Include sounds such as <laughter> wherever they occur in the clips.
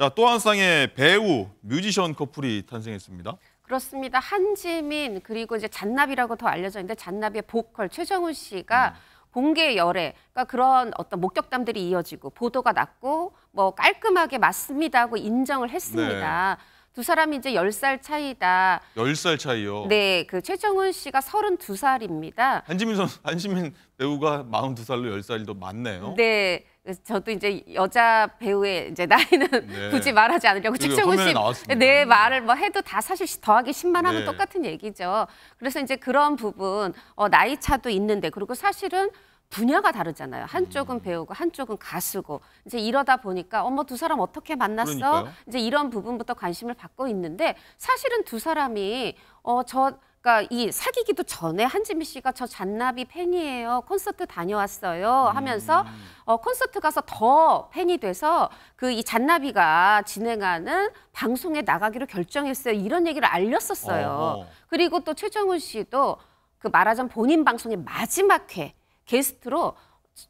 자, 또 한 쌍의 배우, 뮤지션 커플이 탄생했습니다. 그렇습니다. 한지민 그리고 이제 잔나비라고 더 알려져 있는데 잔나비의 보컬 최정훈 씨가 음. 공개 열애, 그러니까 그런 어떤 목격담들이 이어지고 보도가 났고 뭐 깔끔하게 맞습니다 하고 인정을 했습니다. 네. 두 사람이 이제 열 살 차이다. 열 살 차이요? 네, 그 최정훈 씨가 서른 살입니다 한지민 선 한지민 배우가 마흔 살로열살이더 많네요. 네. 저도 이제 여자 배우의 이제 나이는 네. <laughs> 굳이 말하지 않으려고 최정훈 씨내 네, 말을 뭐 해도 다 사실 더하기 10만 하면 네. 똑같은 얘기죠. 그래서 이제 그런 부분 어, 나이 차도 있는데 그리고 사실은 분야가 다르잖아요. 한쪽은 음. 배우고 한쪽은 가수고 이제 이러다 보니까 어머 두 사람 어떻게 만났어? 그러니까요. 이제 이런 부분부터 관심을 받고 있는데 사실은 두 사람이 어저 그러니까 이 사귀기도 전에 한지민 씨가 저 잔나비 팬이에요. 콘서트 다녀왔어요. 음. 하면서 음. 어, 콘서트 가서 더 팬이 돼서 그 이 잔나비가 진행하는 방송에 나가기로 결정했어요. 이런 얘기를 알렸었어요. 어허. 그리고 또 최정훈 씨도 그 말하자면 본인 방송의 마지막 회 게스트로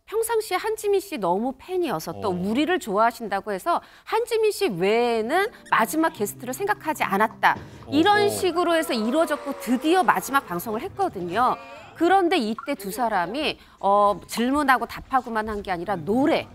평상시에 한지민 씨 너무 팬이어서 또 우리를 어. 좋아하신다고 해서 한지민 씨 외에는 마지막 게스트를 생각하지 않았다. 이런 식으로 해서 이루어졌고 드디어 마지막 방송을 했거든요. 그런데 이때 두 사람이 어, 질문하고 답하고만 한 게 아니라 노래,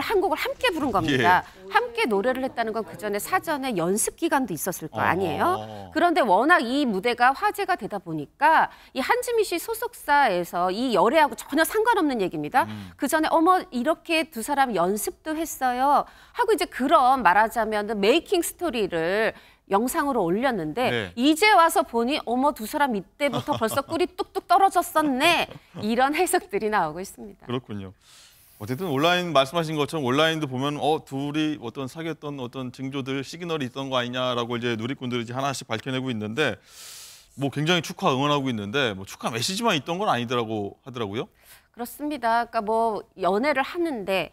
한 곡을 함께 부른 겁니다. 예. 함께 노래를 했다는 건 그 전에 사전에 연습 기간도 있었을 거 아니에요? 그런데 워낙 이 무대가 화제가 되다 보니까 이 한지미 씨 소속사에서 이 열애하고 전혀 상관없는 얘기입니다. 음. 그 전에 어머 이렇게 두 사람 연습도 했어요. 하고 이제 그런 말하자면 메이킹 스토리를 영상으로 올렸는데 네. 이제 와서 보니 어머 두 사람 이때부터 벌써 꿀이 뚝뚝 떨어졌었네 <laughs> 이런 해석들이 나오고 있습니다. 그렇군요. 어쨌든 온라인 말씀하신 것처럼 온라인도 보면 어 둘이 어떤 사귀었던 어떤 징조들 시그널이 있던 거 아니냐라고 이제 누리꾼들이 이제 하나씩 밝혀내고 있는데 뭐 굉장히 축하 응원하고 있는데 뭐 축하 메시지만 있던 건 아니더라고 하더라고요. 그렇습니다. 그러니까 뭐 연애를 하는데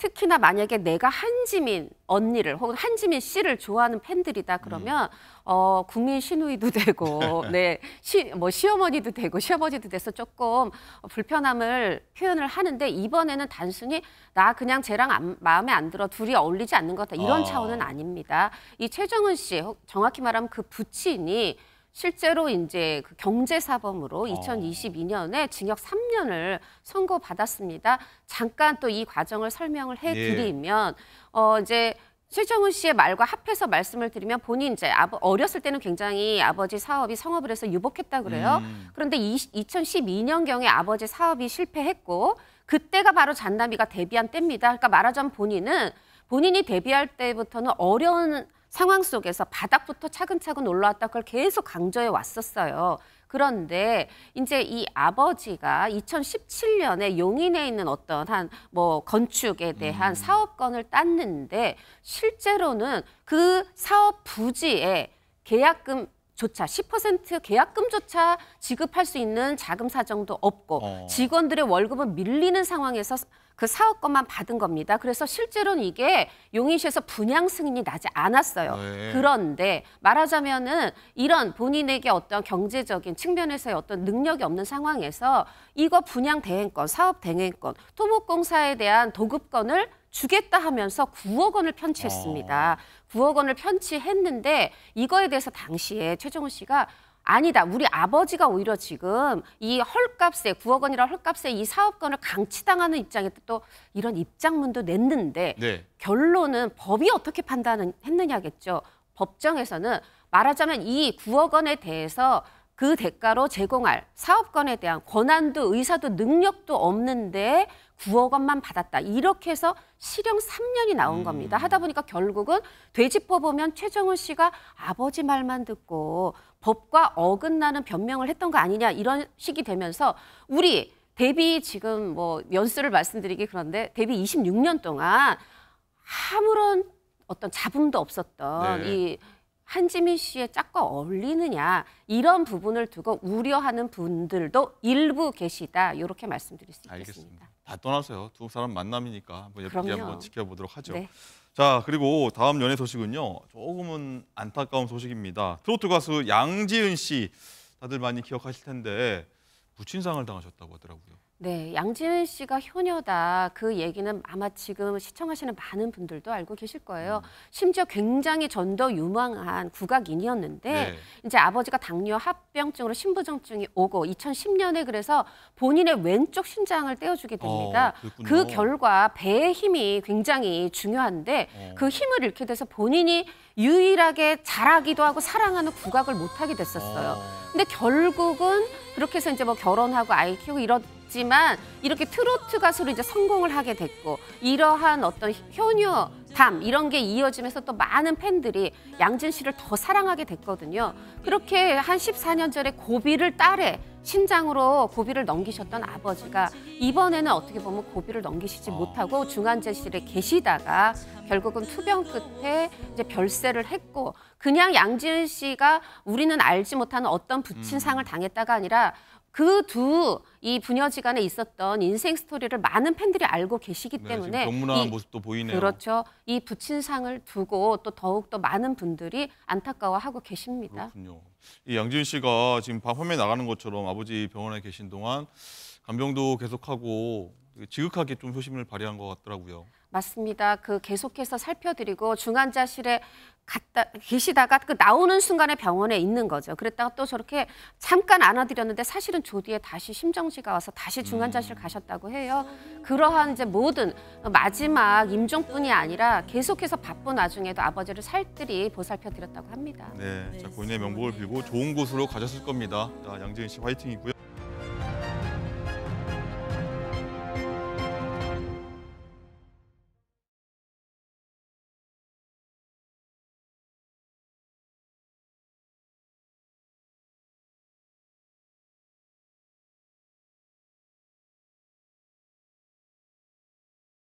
특히나 만약에 내가 한지민 언니를 혹은 한지민 씨를 좋아하는 팬들이다 그러면 음. 어 국민 신우이도 되고 <laughs> 네 시 뭐 시어머니도 되고 시아버지도 돼서 조금 불편함을 표현을 하는데 이번에는 단순히 나 그냥 쟤랑 안, 마음에 안 들어 둘이 어울리지 않는 것 같다 이런 어. 차원은 아닙니다. 이 최정은 씨 정확히 말하면 그 부친이 실제로 이제 그 경제사범으로 2022년에 어. 징역 3년을 선고받았습니다. 잠깐 또 이 과정을 설명을 해드리면 예. 어 이제 최정훈 씨의 말과 합해서 말씀을 드리면 본인 이제 아버, 어렸을 때는 굉장히 아버지 사업이 성업을 해서 유복했다 그래요. 음. 그런데 이, 2012년경에 아버지 사업이 실패했고 그때가 바로 잔나비가 데뷔한 때입니다. 그러니까 말하자면 본인은 본인이 데뷔할 때부터는 어려운 상황 속에서 바닥부터 차근차근 올라왔다 그걸 계속 강조해 왔었어요. 그런데 이제 이 아버지가 2017년에 용인에 있는 어떤 한 뭐 건축에 대한 음. 사업권을 땄는데 실제로는 그 사업 부지에 계약금 조차 10% 계약금조차 지급할 수 있는 자금 사정도 없고 어. 직원들의 월급은 밀리는 상황에서 그 사업권만 받은 겁니다. 그래서 실제로는 이게 용인시에서 분양 승인이 나지 않았어요. 네. 그런데 말하자면은 이런 본인에게 어떤 경제적인 측면에서의 어떤 능력이 없는 상황에서 이거 분양 대행권, 사업 대행권, 토목공사에 대한 도급권을 주겠다 하면서 9억 원을 편취했습니다. 어. 아. 9억 원을 편취했는데 이거에 대해서 당시에 최종훈 씨가 아니다. 우리 아버지가 오히려 지금 이 헐값에 9억 원이라 헐값에 이 사업권을 강치당하는 입장에 또 이런 입장문도 냈는데 네. 결론은 법이 어떻게 판단했느냐겠죠. 을 법정에서는 말하자면 이 9억 원에 대해서 그 대가로 제공할 사업권에 대한 권한도 의사도 능력도 없는데 9억 원만 받았다. 이렇게 해서 실형 3년이 나온 음. 겁니다. 하다 보니까 결국은 되짚어보면 최정훈 씨가 아버지 말만 듣고 법과 어긋나는 변명을 했던 거 아니냐 이런 식이 되면서 우리 데뷔 지금 뭐 연수를 말씀드리기 그런데 데뷔 26년 동안 아무런 어떤 잡음도 없었던 네. 이 한지민 씨의 짝과 어울리느냐 이런 부분을 두고 우려하는 분들도 일부 계시다 이렇게 말씀드릴 수 있겠습니다. 알겠습니다. 다 떠나서요. 두 사람 만남이니까 한 예쁘게 그럼요. 한번 지켜보도록 하죠. 네. 자 그리고 다음 연예 소식은요 조금은 안타까운 소식입니다. 트로트 가수 양지은 씨 다들 많이 기억하실 텐데 부친상을 당하셨다고 하더라고요. 네, 양지은 씨가 효녀다. 그 얘기는 아마 지금 시청하시는 많은 분들도 알고 계실 거예요. 음. 심지어 굉장히 전도 유망한 국악인이었는데 네. 이제 아버지가 당뇨 합병증으로 심부정증이 오고 2010년에 그래서 본인의 왼쪽 신장을 떼어주게 됩니다. 어, 그 결과 배의 힘이 굉장히 중요한데 어. 그 힘을 잃게 돼서 본인이 유일하게 잘하기도 하고 사랑하는 국악을 못하게 됐었어요. 어. 근데 결국은 그렇게 해서 이제 뭐 결혼하고 아이 키우고 이런 있지만 이렇게 트로트 가수로 이제 성공을 하게 됐고 이러한 어떤 효녀 담 이런 게 이어지면서 또 많은 팬들이 양진 씨를 더 사랑하게 됐거든요. 그렇게 한 14년 전에 고비를 딸에 신장으로 고비를 넘기셨던 아버지가 이번에는 어떻게 보면 고비를 넘기시지 못하고 중환자실에 계시다가 결국은 투병 끝에 이제 별세를 했고 그냥 양지 씨가 우리는 알지 못하는 어떤 부친상을 음. 당했다가 아니라 그두이 부녀지 간에 있었던 인생 스토리를 많은 팬들이 알고 계시기 네, 때문에 너무 모습도 보이네요. 그렇죠. 이 부친상을 두고 또 더욱 더 많은 분들이 안타까워하고 계십니다. 그렇군요. 이 양지윤 씨가 지금 화면에 나가는 것처럼 아버지 병원에 계신 동안 간병도 계속하고 그 지극하게 좀 효심을 발휘한 것 같더라고요. 맞습니다. 그 계속해서 살펴드리고 중환자실에 갔다 계시다가 그 나오는 순간에 병원에 있는 거죠. 그랬다가 또 저렇게 잠깐 안아드렸는데 사실은 조디에 다시 심정지가 와서 다시 중환자실 음. 가셨다고 해요. 그러한 이제 모든 마지막 임종뿐이 아니라 계속해서 바쁜 와중에도 아버지를 살뜰히 보살펴 드렸다고 합니다. 네, 자, 네, 고인의 명복을 빌고 좋은 곳으로 가셨을 겁니다. 양재인 씨 화이팅이고요.